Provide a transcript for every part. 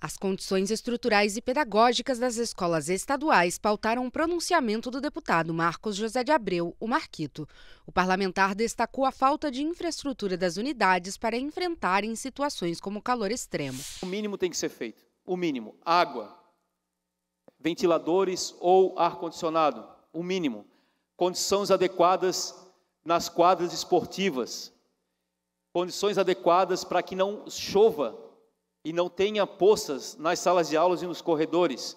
As condições estruturais e pedagógicas das escolas estaduais pautaram um pronunciamento do deputado Marcos José de Abreu, o Marquito. O parlamentar destacou a falta de infraestrutura das unidades para enfrentarem situações como calor extremo. O mínimo tem que ser feito. O mínimo. Água, ventiladores ou ar-condicionado. O mínimo. Condições adequadas nas quadras esportivas. Condições adequadas para que não chova e não tenha poças nas salas de aulas e nos corredores.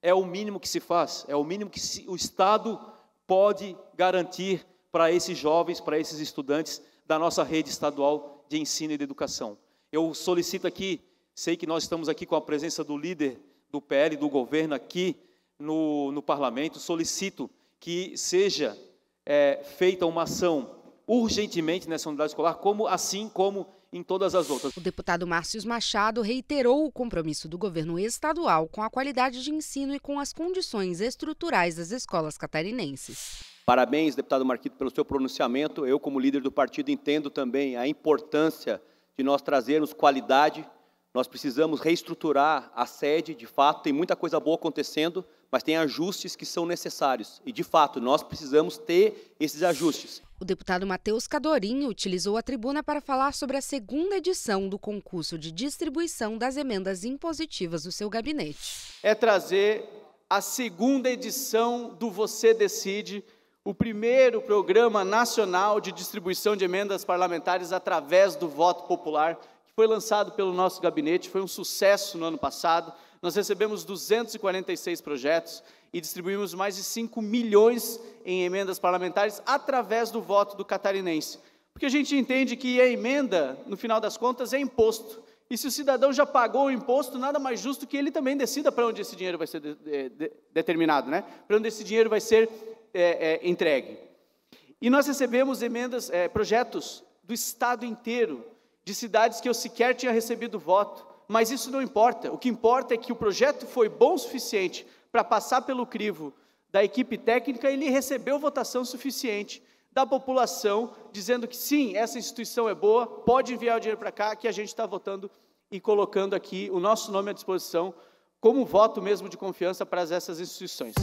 É o mínimo que se faz, é o mínimo que se, o Estado pode garantir para esses jovens, para esses estudantes da nossa rede estadual de ensino e de educação. Eu solicito aqui, sei que nós estamos aqui com a presença do líder do PL, do governo aqui no, no parlamento, solicito que seja é, feita uma ação urgentemente nessa unidade escolar, como assim como em todas as outras. O deputado Márcio Machado reiterou o compromisso do governo estadual com a qualidade de ensino e com as condições estruturais das escolas catarinenses. Parabéns, deputado Marquito, pelo seu pronunciamento. Eu, como líder do partido, entendo também a importância de nós trazermos qualidade. Nós precisamos reestruturar a sede, de fato, tem muita coisa boa acontecendo, mas tem ajustes que são necessários. E, de fato, nós precisamos ter esses ajustes. O deputado Matheus Cadorinho utilizou a tribuna para falar sobre a segunda edição do concurso de distribuição das emendas impositivas do seu gabinete. É trazer a segunda edição do Você Decide, o primeiro programa nacional de distribuição de emendas parlamentares através do voto popular, que foi lançado pelo nosso gabinete, foi um sucesso no ano passado. Nós recebemos 246 projetos e distribuímos mais de 5 milhões em emendas parlamentares através do voto do catarinense. Porque a gente entende que a emenda, no final das contas, é imposto. E se o cidadão já pagou o imposto, nada mais justo que ele também decida para onde esse dinheiro vai ser de, de, de, determinado, né? para onde esse dinheiro vai ser é, é, entregue. E nós recebemos emendas, é, projetos do Estado inteiro, de cidades que eu sequer tinha recebido voto. Mas isso não importa. O que importa é que o projeto foi bom o suficiente para passar pelo crivo da equipe técnica, e ele recebeu votação suficiente da população, dizendo que sim, essa instituição é boa, pode enviar o dinheiro para cá, que a gente está votando e colocando aqui o nosso nome à disposição como voto mesmo de confiança para essas instituições.